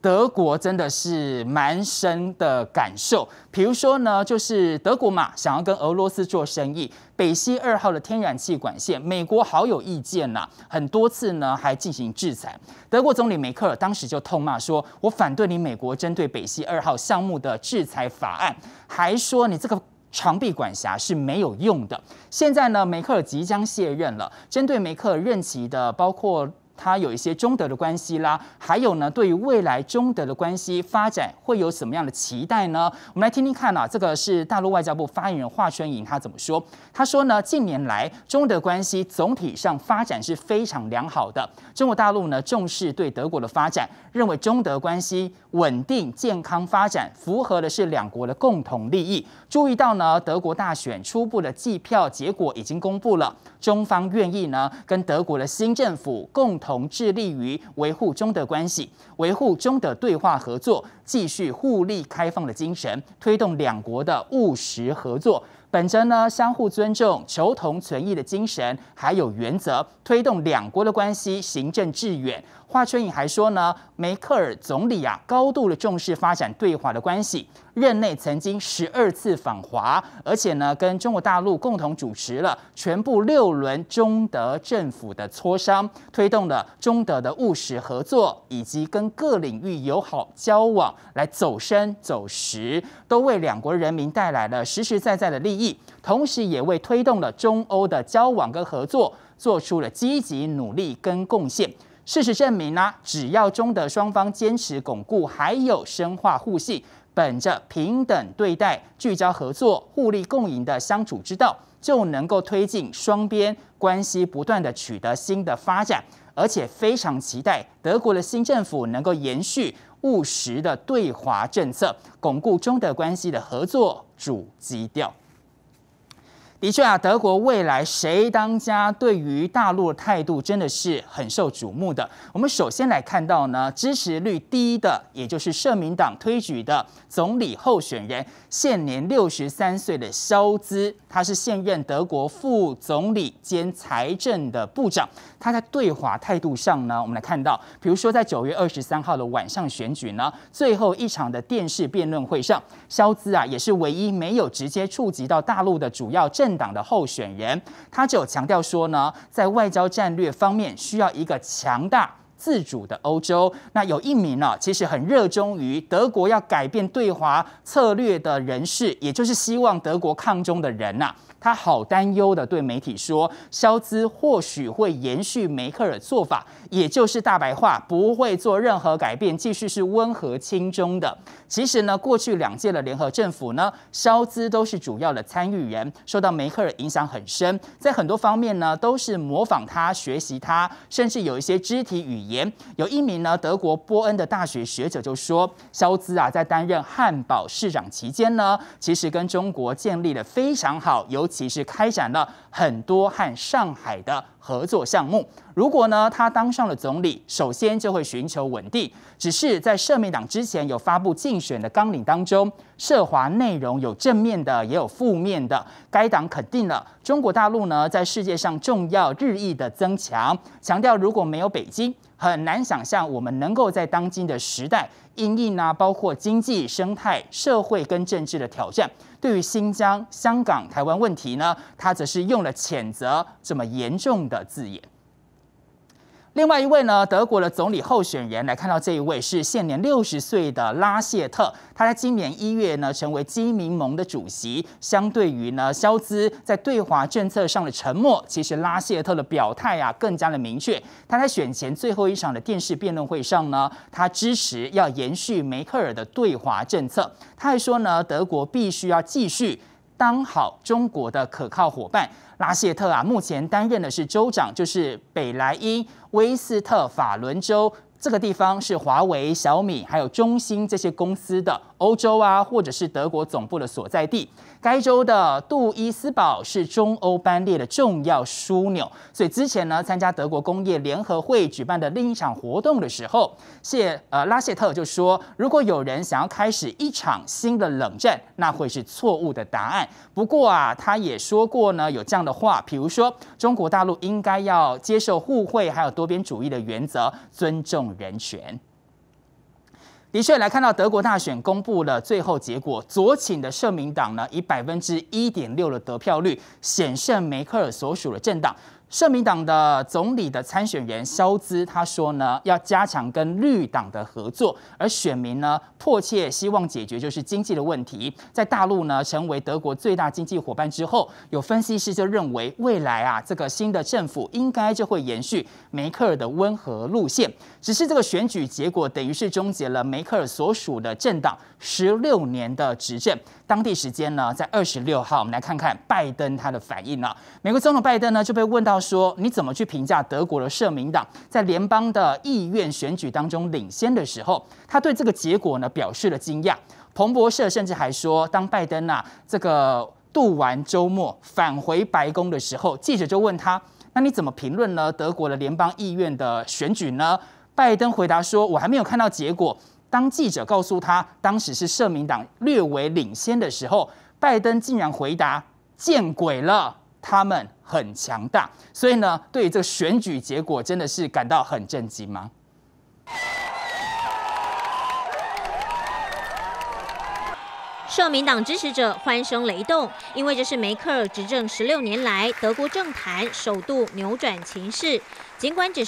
德国真的是蛮深的感受，比如说呢，就是德国嘛，想要跟俄罗斯做生意，北溪二号的天然气管线，美国好有意见呐，很多次呢还进行制裁。德国总理梅克尔当时就痛骂说：“我反对你美国针对北溪二号项目的制裁法案，还说你这个长臂管辖是没有用的。”现在呢，梅克尔即将卸任了，针对梅克尔任期的包括。他有一些中德的关系啦，还有呢，对于未来中德的关系发展会有什么样的期待呢？我们来听听看啊，这个是大陆外交部发言人华春莹他怎么说？他说呢，近年来中德关系总体上发展是非常良好的。中国大陆呢重视对德国的发展，认为中德关系稳定健康发展，符合的是两国的共同利益。注意到呢，德国大选初步的计票结果已经公布了，中方愿意呢跟德国的新政府共同。同致力于维护中德关系、维护中德对话合作、继续互利开放的精神，推动两国的务实合作，本着呢相互尊重、求同存异的精神，还有原则，推动两国的关系行政致远。华春莹还说呢，梅克尔总理啊，高度的重视发展对华的关系，任内曾经十二次访华，而且呢，跟中国大陆共同主持了全部六轮中德政府的磋商，推动了中德的务实合作以及跟各领域友好交往，来走深走实，都为两国人民带来了实实在在的利益，同时也为推动了中欧的交往跟合作做出了积极努力跟贡献。事实证明呢，只要中德双方坚持巩固还有深化互信，本着平等对待、聚焦合作、互利共赢的相处之道，就能够推进双边关系不断的取得新的发展。而且非常期待德国的新政府能够延续务实的对华政策，巩固中德关系的合作主基调。的确啊，德国未来谁当家，对于大陆的态度真的是很受瞩目的。我们首先来看到呢，支持率低的，也就是社民党推举的总理候选人，现年六十三岁的肖兹，他是现任德国副总理兼财政的部长。他在对华态度上呢，我们来看到，比如说在九月二十三号的晚上选举呢，最后一场的电视辩论会上，肖兹啊也是唯一没有直接触及到大陆的主要政。政党的候选人，他只有强调说呢，在外交战略方面需要一个强大。自主的欧洲，那有一名啊，其实很热衷于德国要改变对华策略的人士，也就是希望德国抗中的人呐。他好担忧的对媒体说，肖兹或许会延续梅克尔做法，也就是大白话不会做任何改变，继续是温和亲中的。其实呢，过去两届的联合政府呢，肖兹都是主要的参与人，受到梅克尔影响很深，在很多方面呢都是模仿他、学习他，甚至有一些肢体语。有一名呢，德国波恩的大学学者就说，肖兹啊，在担任汉堡市长期间呢，其实跟中国建立了非常好，尤其是开展了很多和上海的合作项目。如果呢，他当上了总理，首先就会寻求稳定。只是在社民党之前有发布竞选的纲领当中，涉华内容有正面的，也有负面的。该党肯定了中国大陆呢，在世界上重要日益的增强，强调如果没有北京。很难想象我们能够在当今的时代应对呢，包括经济、生态、社会跟政治的挑战。对于新疆、香港、台湾问题呢，他则是用了“谴责”这么严重的字眼。另外一位呢，德国的总理候选人来看到这一位是现年六十岁的拉谢特，他在今年一月呢成为基民盟的主席。相对于呢肖兹在对华政策上的沉默，其实拉谢特的表态啊更加的明确。他在选前最后一场的电视辩论会上呢，他支持要延续梅克尔的对华政策。他还说呢，德国必须要继续。当好中国的可靠伙伴，拉谢特啊，目前担任的是州长，就是北莱茵威斯特法伦州。这个地方是华为、小米还有中兴这些公司的欧洲啊，或者是德国总部的所在地。该州的杜伊斯堡是中欧班列的重要枢纽。所以之前呢，参加德国工业联合会举办的另一场活动的时候，谢呃拉谢特就说：“如果有人想要开始一场新的冷战，那会是错误的答案。”不过啊，他也说过呢，有这样的话，比如说中国大陆应该要接受互惠还有多边主义的原则，尊重。人选的确来看到德国大选公布了最后结果，左倾的社民党呢以百分之一点六的得票率险胜梅克尔所属的政党。社民党的总理的参选人肖兹他说呢，要加强跟绿党的合作，而选民呢迫切希望解决就是经济的问题。在大陆呢成为德国最大经济伙伴之后，有分析师就认为未来啊这个新的政府应该就会延续梅克尔的温和路线。只是这个选举结果等于是终结了梅克尔所属的政党十六年的执政。当地时间呢在二十六号，我们来看看拜登他的反应呢。美国总统拜登呢就被问到。说你怎么去评价德国的社民党在联邦的议院选举当中领先的时候，他对这个结果呢表示了惊讶。彭博社甚至还说，当拜登啊这个度完周末返回白宫的时候，记者就问他：“那你怎么评论呢？德国的联邦议院的选举呢？”拜登回答说：“我还没有看到结果。”当记者告诉他当时是社民党略为领先的时候，拜登竟然回答：“见鬼了，他们！”很强大，所以呢，对这个选举结果真的是感到很震惊吗？社民党支持者欢声雷动，因为这是梅克尔执政十六年来德国政坛首度扭转情势。According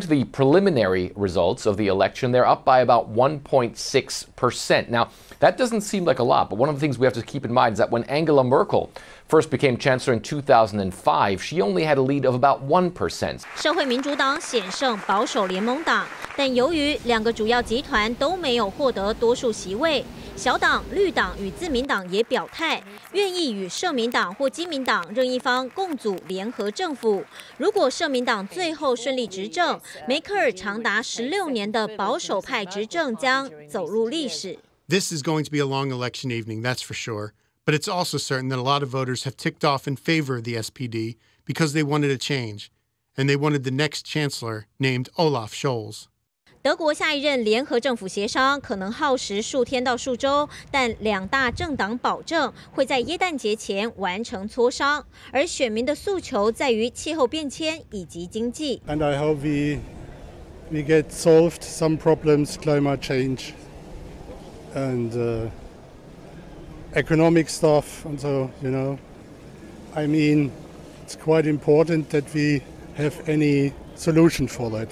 to the preliminary results of the election, they're up by about 1.6 percent. Now, that doesn't seem like a lot, but one of the things we have to keep in mind is that when Angela Merkel first became chancellor in 2005, she only had a lead of about 1%. 社会民主党险胜保守联盟党，但由于两个主要集团都没有获得多数席位。小党、绿党与自民党也表态，愿意与社民党或基民党任一方共组联合政府。如果社民党最后顺利执政，梅克尔长达十六年的保守派执政将走入历史。This is going to be a long election evening, that's for sure. But it's also certain that a lot of voters have ticked off in favor of the SPD because they wanted a change, and they wanted the next chancellor named Olaf Scholz. 德国下一任联合政府协商可能耗时数天到数周，但两大政党保证会在耶诞节前完成磋商。而选民的诉求在于气候变迁以及经济。And I hope we we get solved some problems, climate change and economic stuff. And So you know, I mean, it's quite important that we have any solution for that.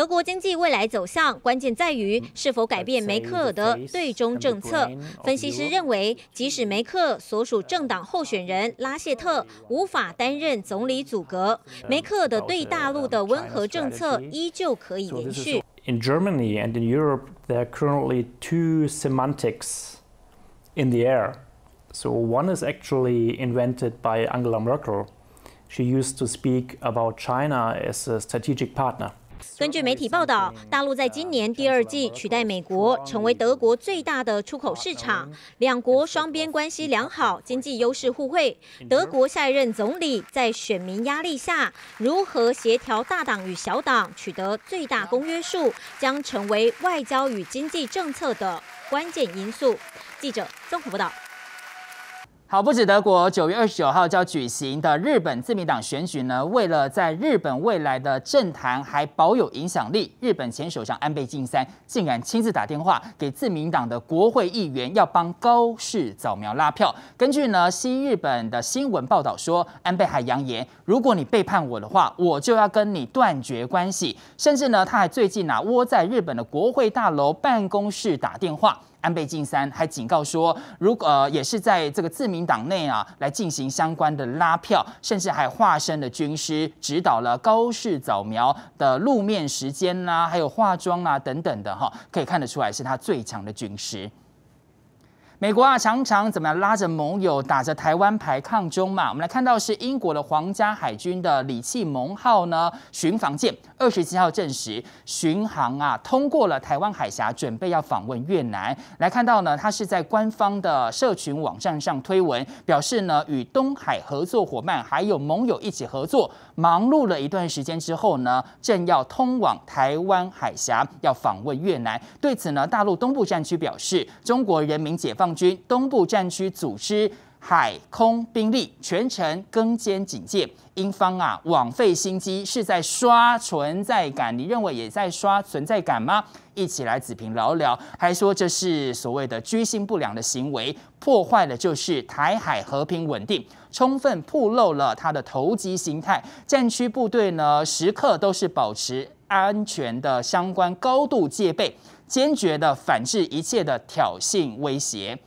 德国经济未来走向关键在于是否改变梅克尔的对中政策。分析师认为，即使梅克尔所属政党候选人拉谢特无法担任总理组阁，梅克尔的对大陆的温和政策依旧可以延续。In Germany and in Europe, there are currently two semantics in the air. So one is actually invented by Angela Merkel. She used to speak about China as a strategic partner. 根据媒体报道，大陆在今年第二季取代美国，成为德国最大的出口市场。两国双边关系良好，经济优势互惠。德国下一任总理在选民压力下，如何协调大党与小党，取得最大公约数，将成为外交与经济政策的关键因素。记者曾合报道。好，不止德国，九月二十九号要举行的日本自民党选举呢，为了在日本未来的政坛还保有影响力，日本前首相安倍晋三竟然亲自打电话给自民党的国会议员，要帮高市早苗拉票。根据呢，新日本的新闻报道说，安倍还扬言，如果你背叛我的话，我就要跟你断绝关系。甚至呢，他还最近啊，窝在日本的国会大楼办公室打电话。安倍晋三还警告说：“如果呃，也是在这个自民党内啊，来进行相关的拉票，甚至还化身了军师，指导了高市早苗的露面时间啦，还有化妆啊等等的哈，可以看得出来是他最强的军师。”美国啊，常常怎么样拉着盟友，打着台湾牌抗中嘛。我们来看到是英国的皇家海军的李契蒙号呢巡防舰，二十七号证实巡航啊通过了台湾海峡，准备要访问越南。来看到呢，他是在官方的社群网站上推文，表示呢与东海合作伙伴还有盟友一起合作。忙碌了一段时间之后呢，正要通往台湾海峡，要访问越南。对此呢，大陆东部战区表示，中国人民解放军东部战区组织。海空兵力全程跟肩警戒，英方啊枉费心机，是在刷存在感？你认为也在刷存在感吗？一起来子平聊聊。还说这是所谓的居心不良的行为，破坏的就是台海和平稳定，充分暴露了他的投机心态。战区部队呢，时刻都是保持安全的相关高度戒备，坚决的反制一切的挑衅威胁。